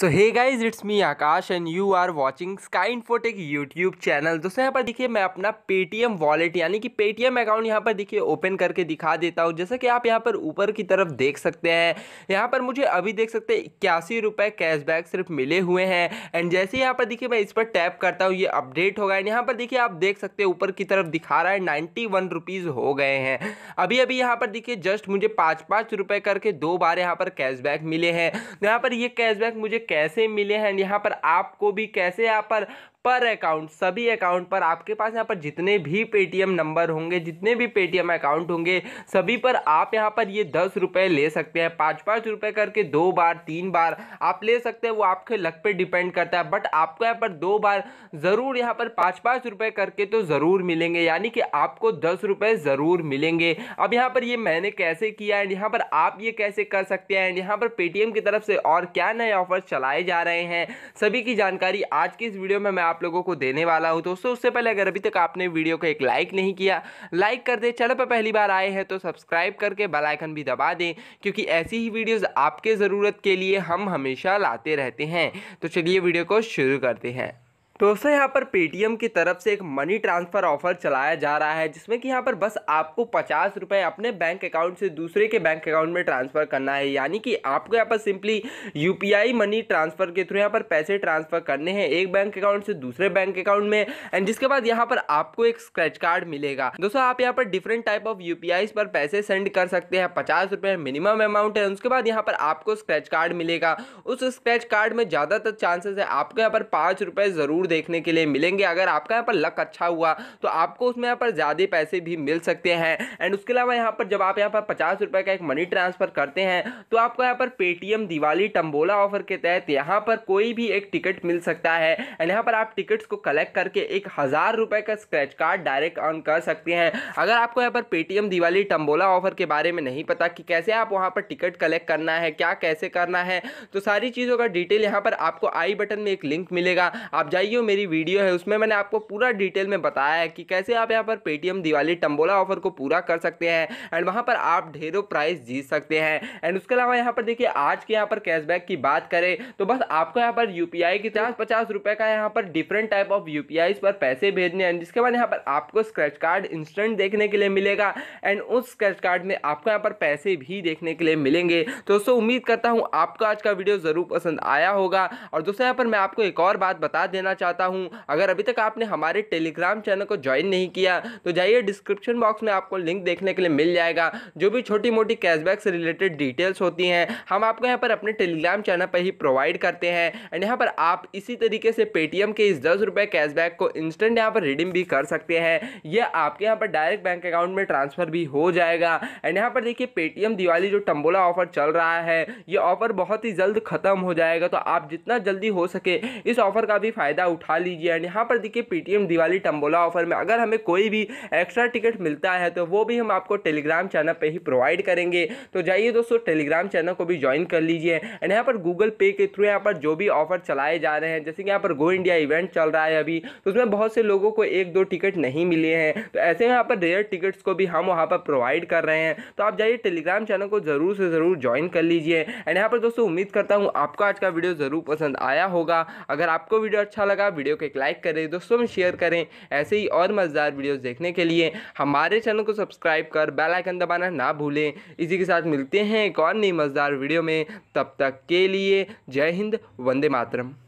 so hey guys it's me Akash and you are watching Sky Infotech YouTube channel दोस्तों यहाँ पर देखिए मैं अपना पेटीएम वॉलेट यानी कि पेटीएम अकाउंट यहाँ पर देखिए ओपन करके दिखा देता हूँ जैसा कि आप यहाँ पर ऊपर की तरफ देख सकते हैं यहाँ पर मुझे अभी देख सकते हैं इक्यासी रुपये कैशबैक सिर्फ मिले हुए हैं एंड जैसे यहाँ पर देखिए मैं इस पर टैप करता हूँ ये अपडेट होगा एंड यहाँ पर देखिए आप देख सकते हैं ऊपर की तरफ दिखा रहा है नाइन्टी वन रुपीज़ हो गए हैं अभी अभी यहाँ पर देखिए जस्ट मुझे पाँच पाँच रुपये करके दो बार यहाँ पर कैशबैक मिले हैं तो यहाँ पर ये कैशबैक मुझे कैसे मिले हैं यहाँ पर आपको भी कैसे यहाँ पर पर अकाउंट सभी अकाउंट पर आपके पास यहाँ पर जितने भी पेटीएम नंबर होंगे जितने भी पेटीएम अकाउंट होंगे सभी पर आप यहाँ पर ये दस रुपये ले सकते हैं पाँच पाँच रुपये करके दो बार तीन बार आप ले सकते हैं वो आपके लक पे डिपेंड करता है बट आपको यहाँ पर दो बार ज़रूर यहाँ पर पाँच पाँच रुपये करके तो ज़रूर मिलेंगे यानी कि आपको दस रुपये ज़रूर मिलेंगे अब यहाँ पर ये मैंने कैसे किया एंड यहाँ पर आप ये कैसे कर सकते हैं एंड यहाँ पर पेटीएम की तरफ से और क्या नए ऑफर चलाए जा रहे हैं सभी की जानकारी आज की इस वीडियो में मैं आप आप लोगों को देने वाला हूँ दोस्तों उससे पहले अगर अभी तक आपने वीडियो को एक लाइक नहीं किया लाइक कर दे चैनल पर पहली बार आए हैं तो सब्सक्राइब करके बेलाइकन भी दबा दें क्योंकि ऐसी ही वीडियोज़ आपके ज़रूरत के लिए हम हमेशा लाते रहते हैं तो चलिए वीडियो को शुरू करते हैं तो दोस्तों यहाँ पर पेटीएम की तरफ से एक मनी ट्रांसफ़र ऑफर चलाया जा रहा है जिसमें कि यहाँ पर बस आपको पचास रुपये अपने बैंक अकाउंट से दूसरे के बैंक अकाउंट में ट्रांसफ़र करना है यानी कि आपको यहाँ पर सिंपली यूपीआई मनी ट्रांसफ़र के थ्रू यहाँ पर पैसे ट्रांसफ़र करने हैं एक बैंक अकाउंट से दूसरे बैंक अकाउंट में एंड जिसके बाद यहाँ पर आपको एक स्क्रैच कार्ड मिलेगा दोस्तों आप यहाँ पर डिफरेंट टाइप ऑफ यू पर पैसे सेंड कर सकते हैं पचास मिनिमम अमाउंट है उसके बाद यहाँ पर आपको स्क्रैच कार्ड मिलेगा उस स्क्रैच कार्ड में ज़्यादातर चांसेस है आपको यहाँ पर पाँच ज़रूर जरूर देखने के लिए मिलेंगे अगर आपका यहाँ पर लक अच्छा हुआ तो आपको उसमें यहाँ पर ज़्यादा पैसे भी मिल सकते हैं एंड उसके अलावा यहाँ पर जब आप यहाँ पर पचास रुपये का एक मनी ट्रांसफ़र करते हैं तो आपको यहाँ पर पेटीएम दिवाली टम्बोला ऑफर के तहत यहाँ पर कोई भी एक टिकट मिल सकता है एंड यहाँ पर आप टिकट्स को कलेक्ट करके एक हज़ार रुपये का स्क्रैच कार्ड डायरेक्ट अर्न कर सकते हैं अगर आपको यहाँ पर पेटीएम दिवाली टम्बोला ऑफर के बारे में नहीं पता कि कैसे आप वहाँ पर टिकट कलेक्ट करना है क्या कैसे करना है तो सारी चीज़ों का डिटेल यहाँ पर आपको आई बटन में एक लिंक मिलेगा आप जाइए जो मेरी वीडियो है उसमें मैंने आपको पूरा डिटेल में बताया है कि कैसे आप यहाँ पर पेटीएम दिवाली टम्बोला ऑफर को पूरा कर सकते हैं एंड वहाँ पर आप ढेरों प्राइस जीत सकते हैं एंड उसके अलावा यहाँ पर देखिए आज के यहाँ पर कैशबैक की बात करें तो बस आपको यहाँ पर यू की पचास पचास का यहाँ पर डिफरेंट टाइप ऑफ यू पर पैसे भेजने हैं जिसके बाद यहाँ पर आपको स्क्रैच कार्ड इंस्टेंट देखने के लिए मिलेगा एंड उस स्क्रैच कार्ड में आपको यहाँ पर पैसे भी देखने के लिए मिलेंगे तो दोस्तों उम्मीद करता हूँ आपको आज का वीडियो ज़रूर पसंद आया होगा और दोस्तों यहाँ पर मैं आपको एक और बात बता देना चाहूँगा चाहता हूँ अगर अभी तक आपने हमारे टेलीग्राम चैनल को ज्वाइन नहीं किया तो जाइए डिस्क्रिप्शन बॉक्स में आपको लिंक देखने के लिए मिल जाएगा जो भी छोटी मोटी कैशबैक से रिलेटेड डिटेल्स होती हैं हम आपको यहाँ पर अपने टेलीग्राम चैनल पर ही प्रोवाइड करते हैं एंड यहाँ पर आप इसी तरीके से पेटीएम के इस दस रुपये कैशबैक को इंस्टेंट यहाँ पर रिडीम भी कर सकते हैं यह आपके यहाँ पर डायरेक्ट बैंक अकाउंट में ट्रांसफ़र भी हो जाएगा एंड यहाँ पर देखिए पेटीएम दिवाली जो टम्बोला ऑफर चल रहा है यह ऑफर बहुत ही जल्द ख़त्म हो जाएगा तो आप जितना जल्दी हो सके इस ऑफर का भी फ़ायदा उठा लीजिए एंड यहाँ पर देखिए पेटीएम दिवाली टम्बोला ऑफर में अगर हमें कोई भी एक्स्ट्रा टिकट मिलता है तो वो भी हम आपको टेलीग्राम चैनल पर ही प्रोवाइड करेंगे तो जाइए दोस्तों टेलीग्राम चैनल को भी ज्वाइन कर लीजिए एंड यहाँ पर गूगल पे के थ्रू यहाँ पर जो भी ऑफर चलाए जा रहे हैं जैसे कि यहाँ पर गो इंडिया इवेंट चल रहा है अभी तो उसमें बहुत से लोगों को एक दो टिकट नहीं मिले हैं तो ऐसे में यहाँ पर रेयर टिकट्स को भी हम वहाँ पर प्रोवाइड कर रहे हैं तो आप जाइए टेलीग्राम चैनल को ज़रूर से ज़रूर ज्वाइन कर लीजिए एंड यहाँ पर दोस्तों उम्मीद करता हूँ आपको आज का वीडियो ज़रूर पसंद आया होगा अगर आपको वीडियो अच्छा लगा लगा वीडियो को एक लाइक करें दोस्तों में शेयर करें ऐसे ही और मज़ेदार वीडियोज़ देखने के लिए हमारे चैनल को सब्सक्राइब कर आइकन दबाना ना भूलें इसी के साथ मिलते हैं एक और नई मज़ेदार वीडियो में तब तक के लिए जय हिंद वंदे मातरम